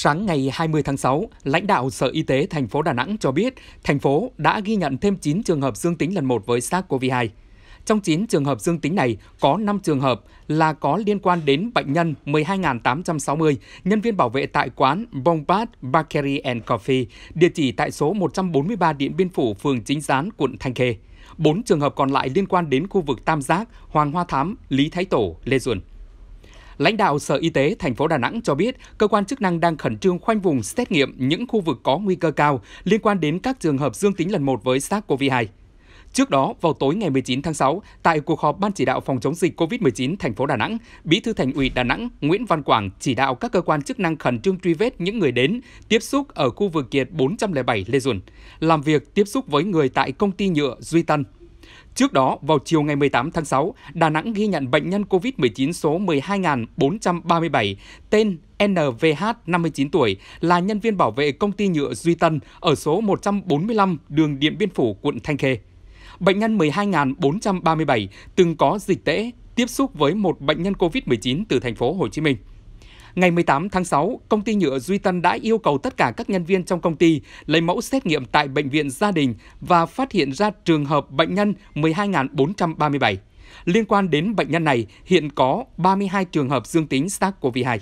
Sáng ngày 20 tháng 6, lãnh đạo Sở Y tế thành phố Đà Nẵng cho biết thành phố đã ghi nhận thêm 9 trường hợp dương tính lần 1 với SARS-CoV-2. Trong 9 trường hợp dương tính này, có 5 trường hợp là có liên quan đến bệnh nhân 12.860, nhân viên bảo vệ tại quán Bombard Bakery and Coffee, địa chỉ tại số 143 Điện Biên Phủ, phường Chính Gián, quận Thanh Khê. 4 trường hợp còn lại liên quan đến khu vực Tam Giác, Hoàng Hoa Thám, Lý Thái Tổ, Lê Duẩn. Lãnh đạo Sở Y tế thành phố Đà Nẵng cho biết, cơ quan chức năng đang khẩn trương khoanh vùng xét nghiệm những khu vực có nguy cơ cao liên quan đến các trường hợp dương tính lần một với SARS-CoV-2. Trước đó, vào tối ngày 19 tháng 6, tại cuộc họp Ban chỉ đạo phòng chống dịch COVID-19 thành phố Đà Nẵng, Bí thư Thành ủy Đà Nẵng Nguyễn Văn Quảng chỉ đạo các cơ quan chức năng khẩn trương truy vết những người đến tiếp xúc ở khu vực kiệt 407 Lê Duẩn, làm việc tiếp xúc với người tại công ty nhựa Duy Tân Trước đó, vào chiều ngày 18 tháng 6, Đà Nẵng ghi nhận bệnh nhân COVID-19 số 12.437, tên NVH 59 tuổi, là nhân viên bảo vệ công ty nhựa Duy Tân ở số 145 đường Điện Biên Phủ, quận Thanh Khê. Bệnh nhân 12.437 từng có dịch tễ, tiếp xúc với một bệnh nhân COVID-19 từ thành phố Hồ Chí Minh. Ngày 18 tháng 6, công ty nhựa Duy Tân đã yêu cầu tất cả các nhân viên trong công ty lấy mẫu xét nghiệm tại bệnh viện gia đình và phát hiện ra trường hợp bệnh nhân 12.437. Liên quan đến bệnh nhân này, hiện có 32 trường hợp dương tính SARS-CoV-2.